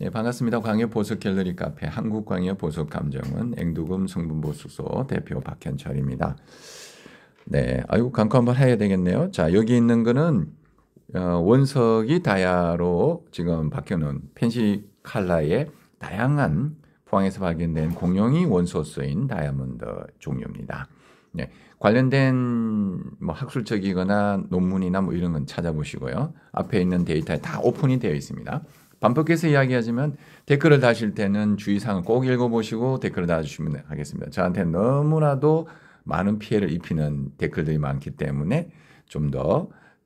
예, 반갑습니다. 광역 보석 갤러리 카페 한국 광역 보석 감정은 앵두금 성분 보수소 대표 박현철입니다. 네, 아이고 광고 한번 해야 되겠네요. 자, 여기 있는 거는 어, 원석이 다야로 지금 박혀놓은 펜시 칼라의 다양한 포항에서 발견된 공룡이 원소수인 다이아몬드 종류입니다. 네, 관련된 뭐 학술적이거나 논문이나 뭐 이런 건 찾아보시고요. 앞에 있는 데이터에 다 오픈이 되어 있습니다. 반복해서 이야기하지만 댓글을 다실 때는 주의사항을 꼭 읽어보시고 댓글을 달아주시면 하겠습니다. 저한테 너무나도 많은 피해를 입히는 댓글들이 많기 때문에 좀더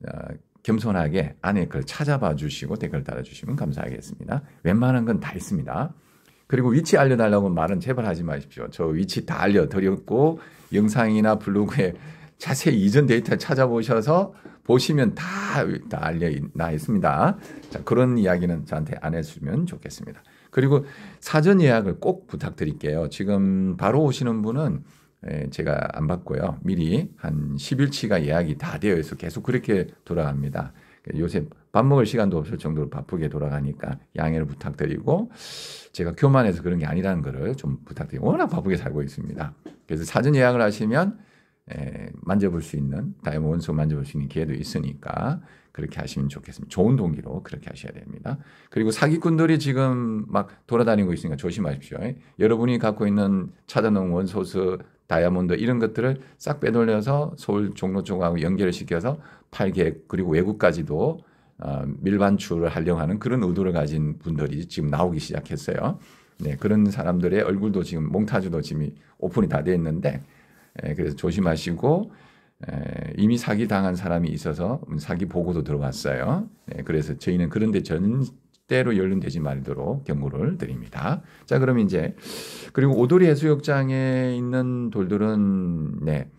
어, 겸손하게 안에 글 찾아봐 주시고 댓글 달아주시면 감사하겠습니다. 웬만한 건 다 있습니다. 그리고 위치 알려달라고 말은 제발 하지 마십시오. 저 위치 다 알려드렸고 영상이나 블로그에 자세히 이전 데이터 찾아보셔서 보시면 다, 다 알려나 있습니다. 자, 그런 이야기는 저한테 안 해주면 좋겠습니다. 그리고 사전 예약을 꼭 부탁드릴게요. 지금 바로 오시는 분은 예, 제가 안 받고요. 미리 한 10일치가 예약이 다 되어 있어 계속 그렇게 돌아갑니다. 요새 밥 먹을 시간도 없을 정도로 바쁘게 돌아가니까 양해를 부탁드리고 제가 교만해서 그런 게 아니라는 거를 좀 부탁드리고 워낙 바쁘게 살고 있습니다. 그래서 사전 예약을 하시면 만져볼 수 있는 다이아몬드 원소 만져볼 수 있는 기회도 있으니까 그렇게 하시면 좋겠습니다. 좋은 동기로 그렇게 하셔야 됩니다. 그리고 사기꾼들이 지금 막 돌아다니고 있으니까 조심하십시오. 여러분이 갖고 있는 찾아놓은 원소수 다이아몬드 이런 것들을 싹 빼돌려서 서울 종로 쪽하고 연결을 시켜서 팔계 그리고 외국까지도 어, 밀반출을 하려고 하는 그런 의도를 가진 분들이 지금 나오기 시작했어요. 네, 그런 사람들의 얼굴도 지금 몽타주도 지금 오픈이 다돼 있는데 예, 그래서 조심하시고 예, 이미 사기 당한 사람이 있어서 사기 보고도 들어왔어요. 예, 그래서 저희는 그런데 절대로 연륜되지 말도록 경고를 드립니다. 자, 그럼 이제 그리고 오도리 해수욕장에 있는 돌들은 네.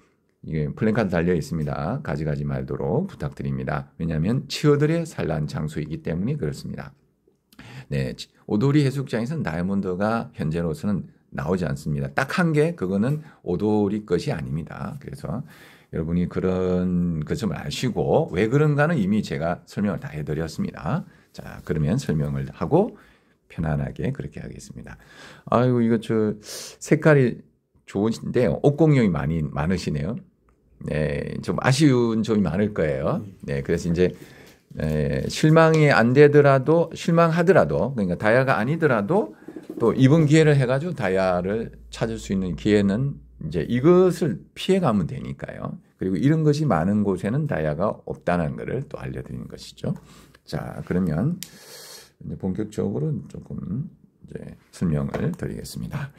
이게 플랜카드 달려 있습니다. 가지가지 말도록 부탁드립니다. 왜냐하면 치어들의 산란 장소이기 때문에 그렇습니다. 네, 오도리 해수욕장에서는 다이아몬드가 현재로서는 나오지 않습니다. 딱 한 개 그거는 오돌이 것이 아닙니다. 그래서 여러분이 그런 것을 아시고 왜 그런가는 이미 제가 설명을 다 해드렸습니다. 자 그러면 설명을 하고 편안하게 그렇게 하겠습니다. 아이고 이거 저 색깔이 좋은데 옷공룡이 많이 많으시네요. 네, 좀 아쉬운 점이 많을 거예요. 네, 그래서 이제 에, 네, 실망이 안 되더라도 실망하더라도 그러니까 다이아가 아니더라도 또 입은 기회를 해가지고 다이아를 찾을 수 있는 기회는 이제 이것을 피해가면 되니까요. 그리고 이런 것이 많은 곳에는 다이아가 없다는 것을 또 알려드리는 것이죠. 자, 그러면 이제 본격적으로 조금 이제 설명을 드리겠습니다.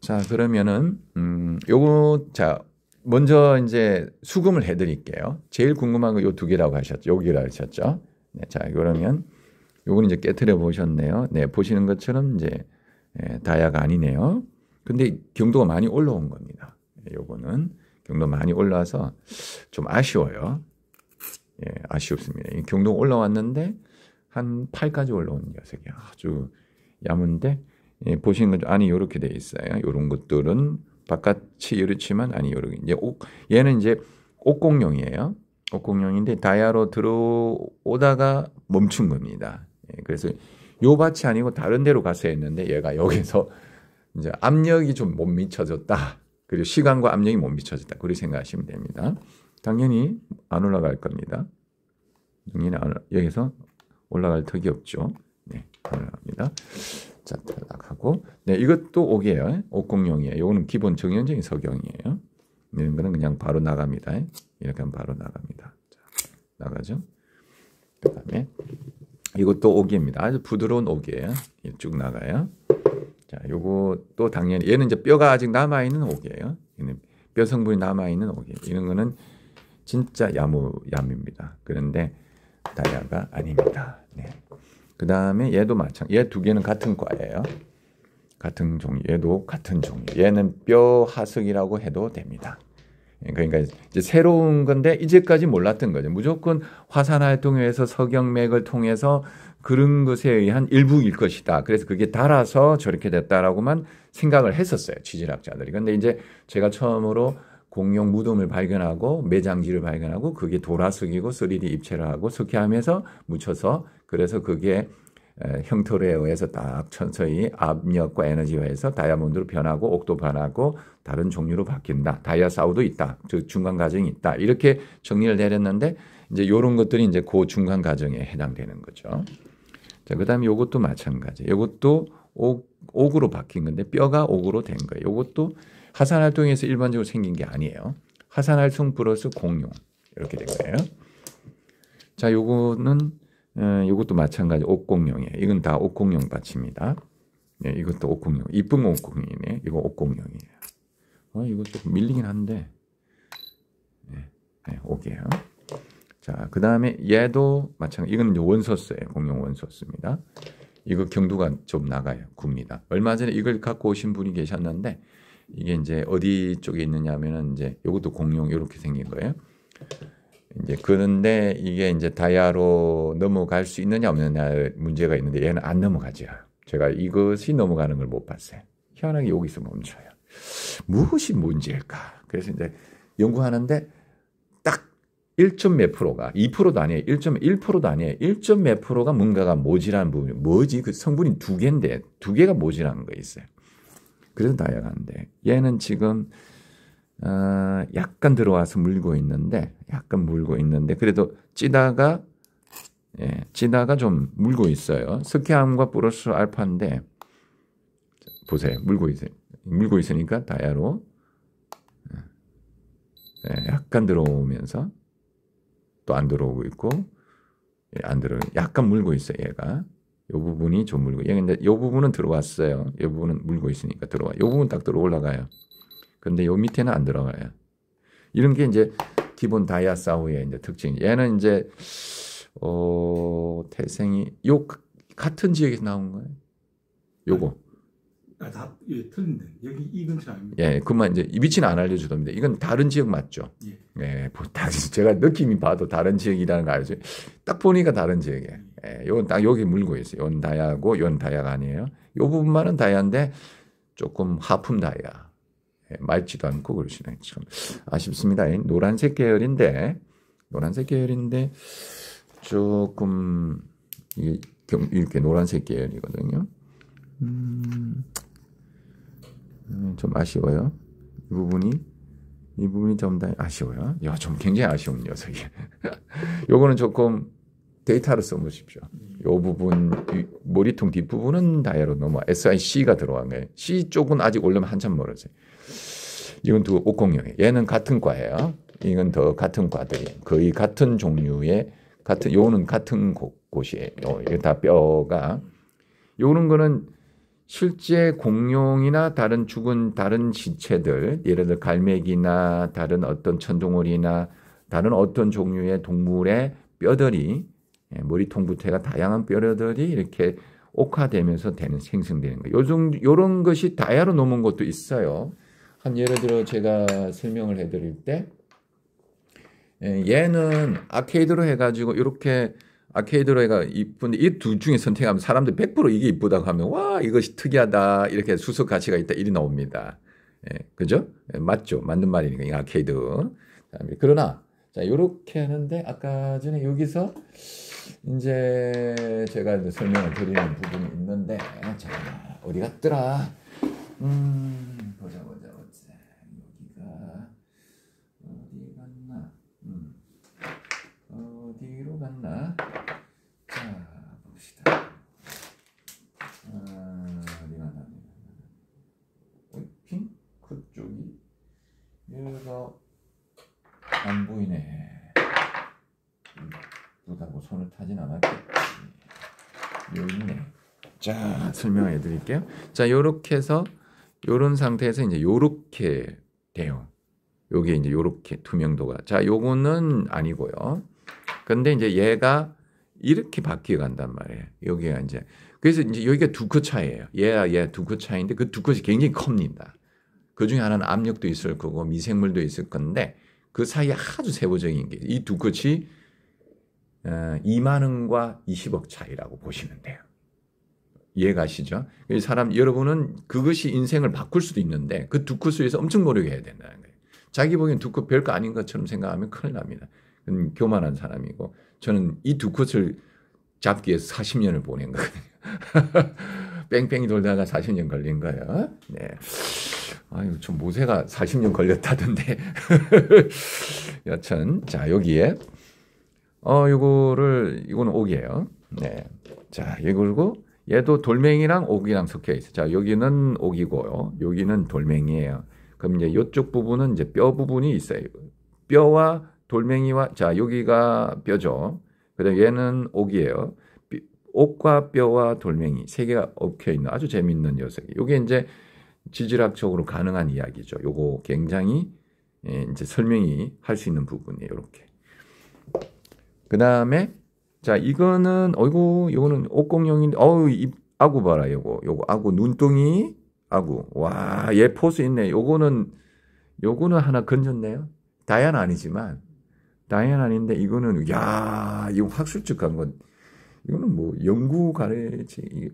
자, 그러면은, 음, 요거, 자, 먼저 이제 수금을 해드릴게요. 제일 궁금한 거 요 두 개라고 하셨죠. 요기라고 하셨죠. 네, 자, 그러면 요거는 이제 깨트려 보셨네요. 네, 보시는 것처럼 이제 예, 다야가 아니네요. 근데 경도가 많이 올라온 겁니다. 예, 요거는 경도 많이 올라와서 좀 아쉬워요. 예, 아쉬습니다 경도 올라왔는데 한 8까지 올라온 녀석이 아주 야문데 예, 보시는 것 아니 요렇게 돼 있어요. 요런 것들은 바깥이 이렇지만 아니 요렇게 이제 옥 얘는 이제 옥공룡이에요. 옥공룡인데 다이로 들어오다가 멈춘 겁니다. 예, 그래서 요 밭이 아니고 다른 데로 가서 했는데 얘가 여기서 이제 압력이 좀 못 미쳐졌다. 그리고 시간과 압력이 못 미쳐졌다. 그렇게 생각하시면 됩니다. 당연히 안 올라갈 겁니다. 당연히 안, 여기서 올라갈 턱이 없죠. 네, 올라갑니다. 자, 탈락하고. 네, 이것도 옥이에요. 옥공룡이에요. 요거는 기본 정연적인 석영이에요. 이런 거는 그냥 바로 나갑니다. 이렇게 하면 바로 나갑니다. 자, 나가죠. 그 다음에 이것도 오기입니다. 아주 부드러운 오기예요. 쭉 나가요. 자, 요것도 당연히 얘는 이제 뼈가 아직 남아 있는 오기에요 얘는 뼈 성분이 남아 있는 옥이. 이런 거는 진짜 야무얌입니다. 그런데 다이아가 아닙니다. 네. 그다음에 얘도 마찬 얘두 개는 같은 과예요. 같은 종류. 얘도 같은 종류. 얘는 뼈 하석이라고 해도 됩니다. 그러니까 이제 새로운 건데 이제까지 몰랐던 거죠. 무조건 화산 활동에서 서경맥을 통해서 그런 것에 의한 일부일 것이다. 그래서 그게 달아서 저렇게 됐다라고만 생각을 했었어요. 지질학자들이. 근데 이제 제가 처음으로 공룡 무덤을 발견하고 매장지를 발견하고 그게 돌아숙이고 3D 입체를 하고 석회하면서 묻혀서 그래서 그게 형태에 의해서 딱 천천히 압력과 에너지에 의해서 다이아몬드로 변하고 옥도 변하고 다른 종류로 바뀐다. 다이아사우도 있다. 즉 중간 과정이 있다. 이렇게 정리를 내렸는데 이제 요런 것들이 이제 그 중간 과정에 해당되는 거죠. 자, 그다음에 요것도 마찬가지. 요것도 옥, 옥으로 바뀐 건데 뼈가 옥으로 된 거예요. 요것도 화산 활동에서 일반적으로 생긴 게 아니에요. 화산활성 플러스 공룡 이렇게 된 거예요. 자, 요거는 예, 이것도 마찬가지 옥공룡이에요. 이건 다 옥공룡 받침이다. 네, 예, 이것도 옥공룡. 이쁜 옥공룡이네. 이거 옥공룡이에요. 어, 이거 조금 밀리긴 한데. 네, 네 옥이에요. 자, 그 다음에 얘도 마찬가지. 이건 원소스예요. 공룡 원소스입니다. 이거 경도가 좀 나가요. 굽니다. 얼마 전에 이걸 갖고 오신 분이 계셨는데 이게 이제 어디 쪽에 있느냐 하면은 이제 이것도 공룡 이렇게 생긴 거예요. 이제 그런데 이게 이제 다이아로 넘어갈 수 있느냐 없느냐 문제가 있는데 얘는 안 넘어가죠. 제가 이것이 넘어가는 걸 못 봤어요. 희한하게 여기서 멈춰요. 무엇이 문제일까? 그래서 이제 연구하는데 딱 1점 몇 프로가 2%도 아니에요. 1.1%도 아니에요. 1점 몇 프로가 뭔가가 모질한 부분이 뭐지? 그 성분이 두 개인데 두 개가 모질한 거 있어요. 그래서 다이아가는데 얘는 지금 어, 약간 들어와서 물고 있는데, 약간 물고 있는데, 그래도 찌다가, 예, 찌다가 좀 물고 있어요. 스키함과 플러스 알파인데, 보세요. 물고 있어 물고 있으니까 다이로 예, 예, 약간 들어오면서, 또 안 들어오고 있고, 예, 안 들어, 약간 물고 있어 얘가. 요 부분이 좀 물고. 얘 근데 요 부분은 들어왔어요. 요 부분은 물고 있으니까 들어와. 요 부분 딱 들어 올라가요. 근데 요 밑에는 안 들어가요. 이런 게 이제 기본 다이아사우의 이제 특징. 얘는 이제 어 태생이 요 그 같은 지역에서 나온 거예요. 요거. 아, 다 예, 틀린데 여기 이 근처 아닙니까? 예, 그만 이제 위치는 안 알려주던데 이건 다른 지역 맞죠? 예, 예 뭐 다, 제가 느낌이 봐도 다른 지역이라는 거 알죠? 딱 보니까 다른 지역에. 예. 예, 요건 딱 여기 물고 있어요. 연 다야고 연 다야가 아니에요. 요 부분만은 다야인데 조금 하품 다야. 예, 맑지도 않고 그러시네. 참 아쉽습니다. 노란색 계열인데 노란색 계열인데 조금 이렇게 노란색 계열이거든요. 음, 음, 좀 아쉬워요. 이 부분이 이 부분이 좀 아쉬워요. 야, 좀 굉장히 아쉬운 녀석이. 요거는 조금 데이터를 써보십시오. 이 부분, 이 머리통 뒷부분은 다이아로 넘어 SIC가 들어간 거예요. C 쪽은 아직 올려면 한참 멀었어요. 이건 두 500이에요. 얘는 같은 과예요. 이건 더 같은 과들이 거의 같은 종류의 같은 요는 같은 곳, 곳이에요. 이게 다 뼈가 요런 거는 실제 공룡이나 다른 죽은 다른 시체들, 예를 들어 갈매기나 다른 어떤 천종어리나 다른 어떤 종류의 동물의 뼈들이 예, 머리통부터가 다양한 뼈들이 이렇게 옥화되면서 되는 생성되는 거요즘 요런 것이 다야로 넘은 것도 있어요. 한 예를 들어 제가 설명을 해드릴 때 예, 얘는 아케이드로 해가지고 이렇게 아케이드로 해가 이쁜데 이 둘 중에 선택하면 사람들 100% 이게 이쁘다고 하면 와 이것이 특이하다 이렇게 수석 가치가 있다 이리 나옵니다. 예, 그죠? 예, 맞죠? 맞는 말이니까 이 아케이드. 그러나 자, 요렇게 하는데 아까 전에 여기서 이제 제가 이제 설명을 드리는 부분이 있는데 자, 아, 어디 갔더라? 음, 보자. 자 아, 설명해 드릴게요. 자 요렇게 해서 요런 상태에서 이제 요렇게 돼요. 요게 이제 요렇게 투명도가 자 요거는 아니고요. 근데 이제 얘가 이렇게 바뀌어 간단 말이에요. 여기가 이제 그래서 이제 여기가 두코차이에요 얘와 얘두코 차이인데 그 두 컷이 굉장히 큽니다. 그 중에 하나는 압력도 있을 거고 미생물도 있을 건데 그 사이에 아주 세부적인 게 이 두 컷이 2만 어, 원과 20억 차이라고 보시면 돼요. 이해가시죠? 사람 여러분은 그것이 인생을 바꿀 수도 있는데 그 두 컷을 위서 엄청 노력해야 된다는 거예요. 자기 보기엔 두 컷 별거 아닌 것처럼 생각하면 큰일 납니다. 교만한 사람이고 저는 이 두 컷을 잡기 위해서 40년을 보낸 거거든요. 뺑뺑이 돌다가 40년 걸린 거예요. 네. 아유, 좀 모세가 40년 걸렸다던데. 여튼, 자, 여기에, 어, 요거를, 이거는 옥이에요. 네. 자, 이걸고, 얘도 돌멩이랑 옥이랑 섞여 있어. 자, 여기는 옥이고요. 여기는 돌멩이에요. 그럼 이제 이쪽 부분은 이제 뼈 부분이 있어요. 뼈와 돌멩이와 자, 여기가 뼈죠. 그다음 얘는 옥이에요. 옥과 뼈와 돌멩이 세 개가 얽혀 있는 아주 재밌는 녀석이. 게 이제 지질학적으로 가능한 이야기죠. 요거 굉장히 예, 이제 설명이 할 수 있는 부분이에요. 이렇게. 그 다음에 자, 이거는 어이구 이거는옥공룡인데 어우 입 아구 봐라 요거. 요거 아구 눈덩이 아구. 와, 얘 포스 있네. 요거는 요거는 하나 건졌네요. 다이안 아니지만 다이안 아닌데 이거는 야, 이거 학술적한 건 이거는 뭐 연구 가르치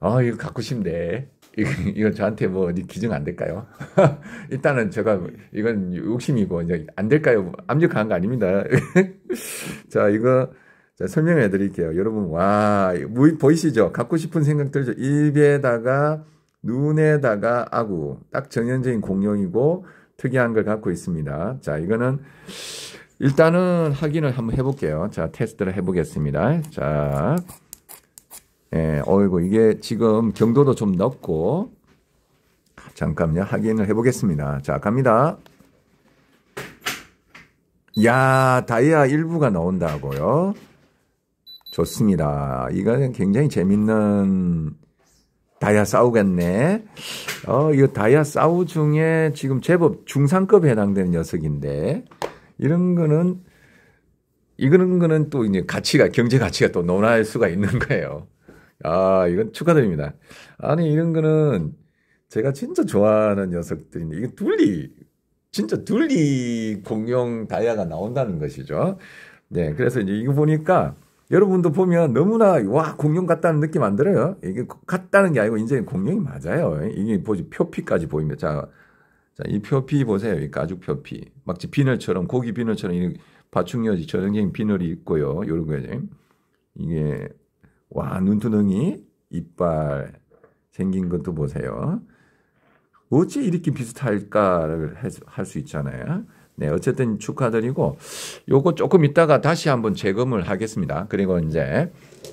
아, 이거 갖고 싶네. 이거, 이거 저한테 뭐 어디 기증 안 될까요? 일단은 제가 이건 욕심이고 이제 안 될까요? 압력한 거 아닙니다. 자, 이거 자, 설명해 드릴게요. 여러분, 와, 뭐 보이시죠? 갖고 싶은 생각 들죠? 입에다가, 눈에다가 아구. 딱 전형적인 공룡이고, 특이한 걸 갖고 있습니다. 자, 이거는, 일단은 확인을 한번 해볼게요. 자, 테스트를 해보겠습니다. 자, 예, 어이구, 이게 지금 경도도 좀 높고, 잠깐요. 확인을 해보겠습니다. 자, 갑니다. 야, 다이아 일부가 나온다고요. 좋습니다. 이거는 굉장히 재밌는 다이아 싸우겠네. 어, 이거 다이아 싸우 중에 지금 제법 중상급에 해당되는 녀석인데 이런 거는 이거는 거는 또 이제 가치가 경제 가치가 또 논할 수가 있는 거예요. 아, 이건 축하드립니다. 아니 이런 거는 제가 진짜 좋아하는 녀석들인데 이거 둘리 진짜 둘리 공룡 다이아가 나온다는 것이죠. 네, 그래서 이제 이거 보니까 여러분도 보면 너무나 와 공룡 같다는 느낌 안 들어요? 이게 같다는 게 아니고 이제 공룡이 맞아요. 이게 보지 표피까지 보입니다. 자, 자, 이 표피 보세요. 이 가죽 표피. 막 비늘처럼 고기 비늘처럼 이 파충류지 전형적인 비늘이 있고요. 요런 거죠. 이게 와 눈두덩이 이빨 생긴 것도 보세요. 어찌 이렇게 비슷할까를 할 수 있잖아요. 네, 어쨌든 축하드리고 요거 조금 이따가 다시 한번 재검을 하겠습니다. 그리고 이제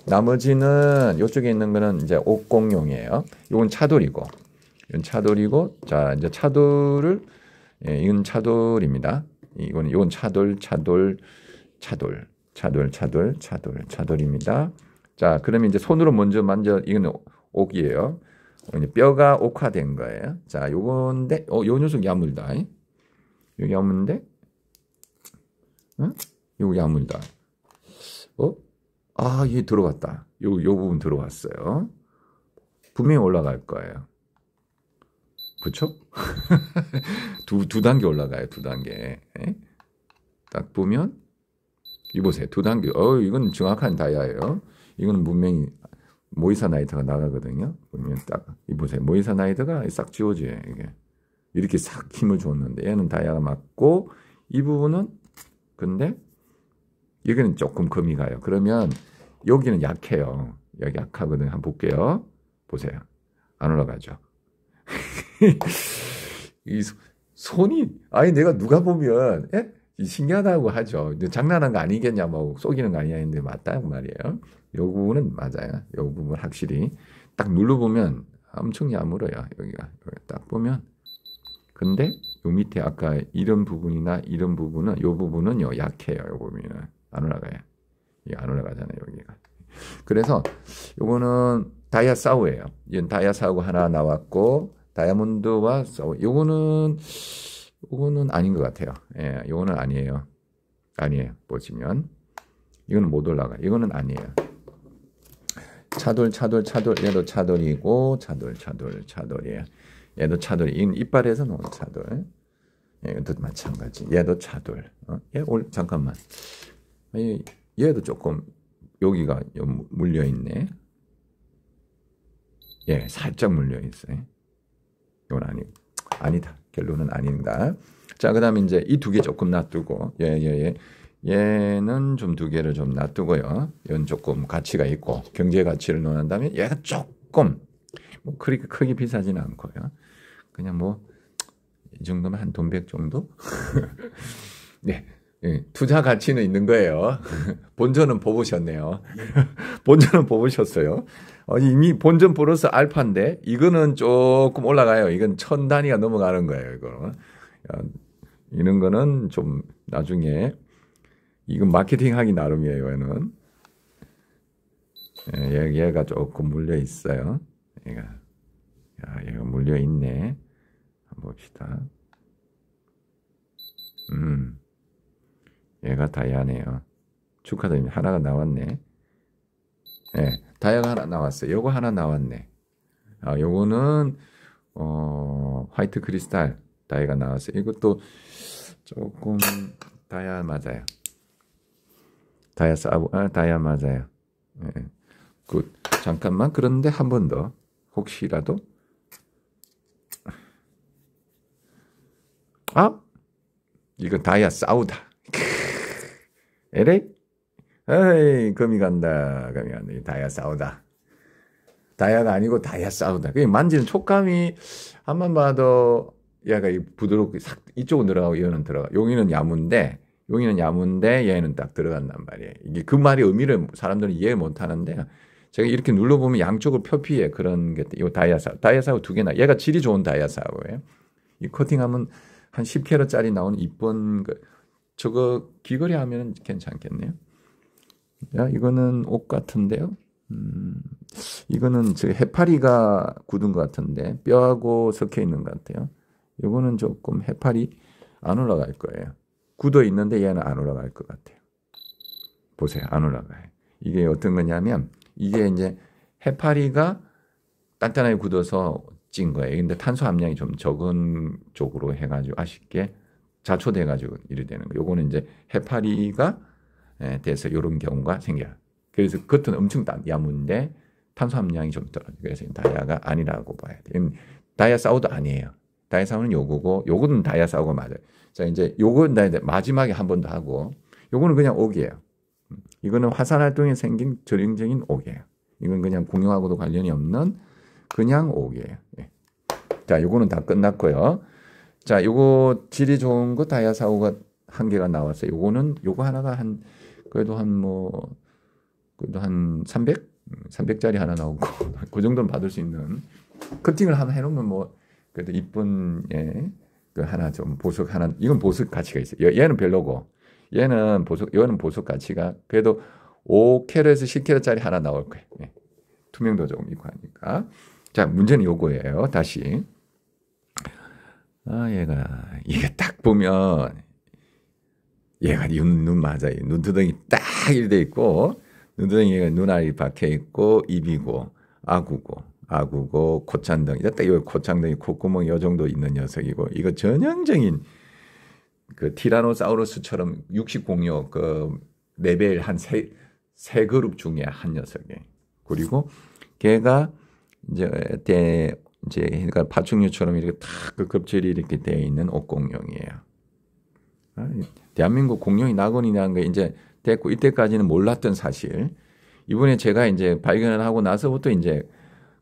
나머지는 요쪽에 있는 거는 이제 옥공용이에요. 요건 차돌이고. 이건 차돌이고 자, 이제 차돌을 예, 이건 차돌입니다. 이건 요건 차돌 차돌 차돌 차돌 차돌 차돌 차돌입니다. 자, 그러면 이제 손으로 먼저 만져 이건 옥이에요. 뼈가 옥화된 거예요. 자, 요건데 어, 요 녀석 야물다. 이? 여기 아데 응? 여기 아다 어? 아, 얘 들어갔다. 요, 요 부분 들어갔어요. 분명히 올라갈 거예요. 그렇 두, 두 단계 올라가요, 두 단계. 에? 예? 딱 보면, 이 보세요. 두 단계. 어, 이건 정확한 다이아예요. 이건 분명히 모이사 나이트가 나가거든요. 보면 딱, 이 보세요. 모이사 나이트가 싹 지워져요, 이게. 이렇게 싹 힘을 줬는데 얘는 다이아가 맞고 이 부분은 근데 여기는 조금 금이 가요. 그러면 여기는 약해요. 여기 약하거든요. 한번 볼게요. 보세요. 안 올라가죠. 이 손이 아니 내가 누가 보면 에? 예? 신기하다고 하죠. 장난한 거 아니겠냐, 뭐, 속이는 거 아니야 했는데 맞다고 말이에요. 요 부분은 맞아요. 요 부분 확실히. 딱 눌러보면 엄청 야물어요, 여기가. 딱 보면 근데 요 밑에 아까 이런 부분이나 이런 부분은 요 부분은요 약해요. 요 부분은 안 올라가요. 이게 예, 안 올라가잖아요 여기가. 그래서 요거는 다이아 사우예요. 이건 다이아 사우 하나 나왔고 다이아몬드와 사우. 요거는 요거는 아닌 것 같아요. 예, 요거는 아니에요. 아니에요. 보시면 이거는 못 올라가. 이거는 아니에요. 차돌 차돌 차돌 얘도 차돌이고 차돌 차돌 차돌이에요. 얘도 차돌. 이 이빨에서 나온 차돌. 얘도 예, 마찬가지. 얘도 차돌. 어? 얘 예, 올, 잠깐만. 얘, 얘도 조금 여기가 물려 있네. 예, 살짝 물려 있어요. 이건 아니, 아니다. 결론은 아닌다. 자, 그다음 이제 이 두 개 조금 놔두고, 예, 예, 예. 얘는 좀 두 개를 좀 놔두고요. 얘는 조금 가치가 있고, 경제 가치를 논한다면 얘가 조금 뭐 그렇게 크게 비싸지는 않고요. 그냥 뭐, 이 정도면 한 돈백 정도? 네. 예, 투자 가치는 있는 거예요. 본전은 뽑으셨네요. 본전은 뽑으셨어요. 어, 이미 본전 플러스 알파인데 이거는 조금 올라가요. 이건 천 단위가 넘어가는 거예요. 이거는 어, 이런 거는 좀 나중에 이건 마케팅 하기 나름이에요. 얘는 예, 얘가 조금 물려 있어요. 얘가, 야, 얘가 물려있네. 한번 봅시다. 음, 얘가 다이아네요. 축하드립니다. 하나가 나왔네. 예, 네, 다이아가 하나 나왔어요. 요거 하나 나왔네. 아, 요거는, 어, 화이트 크리스탈 다이아가 나왔어요. 이것도 조금 다이아 맞아요. 다이아 사브, 아, 다이아 맞아요. 예. 네. 굿. 잠깐만. 그런데 한 번 더. 혹시라도 아 이건 다이아 싸우다 LA 에이 금이 간다 금이 간다 다이아 싸우다 다이아가 아니고 다이아 싸우다 그 만지는 촉감이 한 번 봐도 얘가 부드럽게 싹 이쪽은 들어가고 얘는 들어가 용이는 야문데 용이는 야문데 얘는 딱 들어간단 말이에요 이게 그 말의 의미를 사람들은 이해 못하는데 제가 이렇게 눌러보면 양쪽을 표피에 그런 게, 이 다이아사우. 다이아사우 두 개나. 얘가 질이 좋은 다이아사우예요. 이 커팅하면 한 10캐럿짜리 나오는 이쁜, 거. 그, 저거 귀걸이 하면 괜찮겠네요. 야, 이거는 옷 같은데요? 음, 이거는 저 해파리가 굳은 것 같은데, 뼈하고 섞여 있는 것 같아요. 이거는 조금 해파리 안 올라갈 거예요. 굳어 있는데 얘는 안 올라갈 것 같아요. 보세요. 안 올라가요. 이게 어떤 거냐면, 이게 이제 해파리가 단단하게 굳어서 찐 거예요. 근데 탄소 함량이 좀 적은 쪽으로 해가지고 아쉽게 자초돼가지고 이래 되는 거. 요거는 이제 해파리가 예, 돼서 이런 경우가 생겨요. 그래서 겉은 엄청 야문데 탄소 함량이 좀 떨어져. 그래서 다이아가 아니라고 봐야 돼. 다이아 사우도 아니에요. 다이아 사우는 요거고, 요거는 다이아 사우가 맞아요. 자, 이제 요건 다이아 마지막에 한 번 더 하고, 요거는 그냥 옥이에요. 이거는 화산 활동에 생긴 전형적인 옥이에요. 이건 그냥 공용하고도 관련이 없는 그냥 옥이에요. 예. 자, 요거는 다 끝났고요. 자, 요거 질이 좋은 거 다이아사우가 한 개가 나왔어요. 요거는 요거 하나가 한 그래도 한 뭐 그래도 한 300? 300짜리 하나 나오고 그 정도는 받을 수 있는 커팅을 하나 해 놓으면 뭐 그래도 이쁜 예. 그 하나 좀 보석 하나 이건 보석 가치가 있어요. 얘는 별로고 얘는 보석, 얘는 보석 가치가 그래도 5캐럿에서 10캐럿짜리 하나 나올 거예요. 네. 투명도 조금 있고 하니까. 자, 문제는 요거예요. 다시. 아, 얘가, 이게 딱 보면, 얘가 눈, 눈 맞아요. 눈두덩이 딱 이래 있고, 눈두덩이가 눈알이 박혀 있고, 입이고, 아구고, 아구고, 콧잔덩이. 딱 여기 콧잔덩이, 콧구멍 요 정도 있는 녀석이고, 이거 전형적인 그 티라노사우루스처럼 육식 공룡 그 레벨 한세세 세 그룹 중에 한 녀석이. 그리고 걔가 이제 대 이제 그러니까 파충류처럼 이렇게 탁그 껍질이 이렇게 되어 있는 옥공룡이에요. 아, 대한민국 공룡이 낙원이라는 게 이제 됐고 이때까지는 몰랐던 사실. 이번에 제가 이제 발견을 하고 나서부터 이제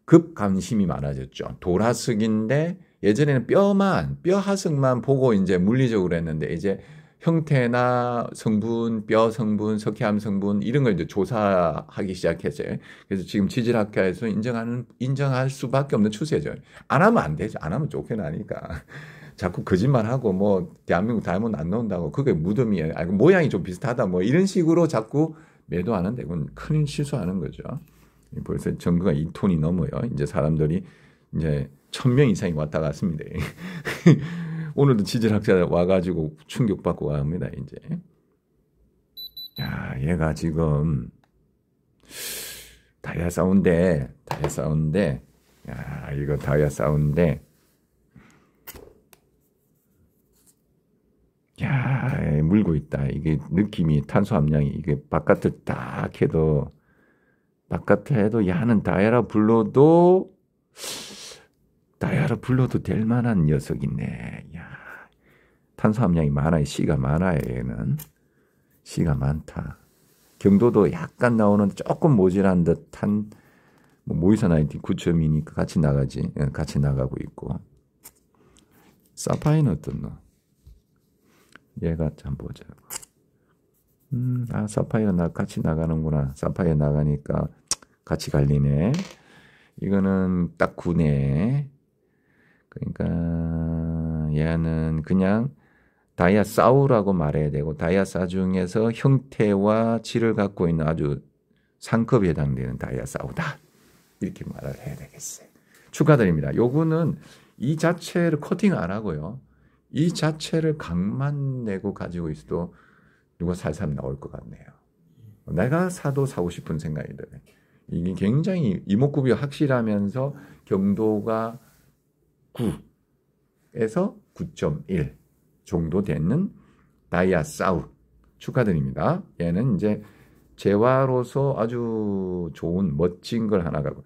급 관심이 많아졌죠. 돌하석인데 예전에는 뼈만 뼈 하석만 보고 이제 물리적으로 했는데 이제 형태나 성분, 뼈 성분, 석회암 성분 이런 걸 이제 조사하기 시작했어요. 그래서 지금 지질학회에서 인정하는 인정할 수밖에 없는 추세죠. 안 하면 안 되죠. 안 하면 좋겨나니까 자꾸 거짓말하고 뭐 대한민국 다이아몬드 안 나온다고 그게 무덤이에요. 아, 모양이 좀 비슷하다 뭐 이런 식으로 자꾸 매도하는 데 그건 큰 실수하는 거죠. 벌써 정부가이톤이 넘어요. 이제 사람들이 이제 천명 이상이 왔다 갔습니다. 오늘도 지질학자 와가지고 충격받고 갑니다. 이제 야 얘가 지금 다이아 싸운데 다이아 싸운데 야 이거 다이아 싸운데 야 물고 있다. 이게 느낌이 탄소 함량이 이게 바깥을 딱 해도 바깥에도 해 야는 다이아라 불러도 다이아라 불러도 될 만한 녀석이네. 야 탄소 함량이 많아요. C가 많아요. 얘는 C가 많다. 경도도 약간 나오는 조금 모질한 듯한 뭐 모의사 나이틴 9점이니까 같이 나가지 예, 같이 나가고 있고 사파인 어떤 놈? 얘가 참 보자고. 음, 아, 사파이어 나 같이 나가는구나. 사파이어 나가니까 같이 갈리네. 이거는 딱 9네. 그러니까 얘는 그냥 다이아 싸우라고 말해야 되고 다이아 싸 중에서 형태와 질을 갖고 있는 아주 상급에 해당되는 다이아 싸우다. 이렇게 말을 해야 되겠어요. 축하드립니다. 요거는 이 자체를 커팅 안 하고요. 이 자체를 각만 내고 가지고 있어도 이거 살살 나올 것 같네요. 내가 사도 사고 싶은 생각이 들어 이게 굉장히 이목구비 확실하면서 경도가 9에서 9.1 정도 되는 다이아 사우 축하드립니다. 얘는 이제 재화로서 아주 좋은 멋진 걸 하나 가고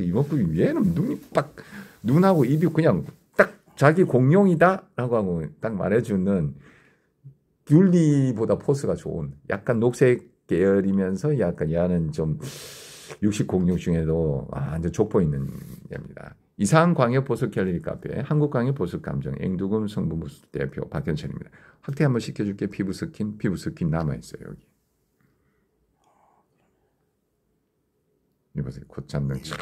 이목구비 얘는 눈이 빡 눈하고 입이 그냥 딱 자기 공룡이다라고 하고 딱 말해주는 귤리보다 포스가 좋은 약간 녹색 계열이면서 약간 야는 좀 육식 공룡 중에도 완전 아, 족보 있는 겁니다. 이상 광역 보석 갤러리 카페 한국 광역 보석 감정 앵두금 성분보수 대표 박현철입니다. 확대 한번 시켜줄게 피부 스킨 피부 스킨 남아 있어요 여기. 이보세요 콧잔등 촥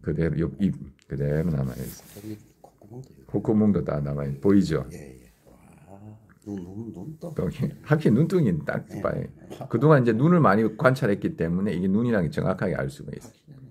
그대로 옆입 그대로 남아 있어. 콧구멍도 다 남아 있 보이죠? 예, 예. 눈, 눈, 눈덩이. 확 눈덩이는 딱 네. 봐요. 그동안 이제 눈을 많이 관찰했기 때문에 이게 눈이랑 정확하게 알 수가 있어요.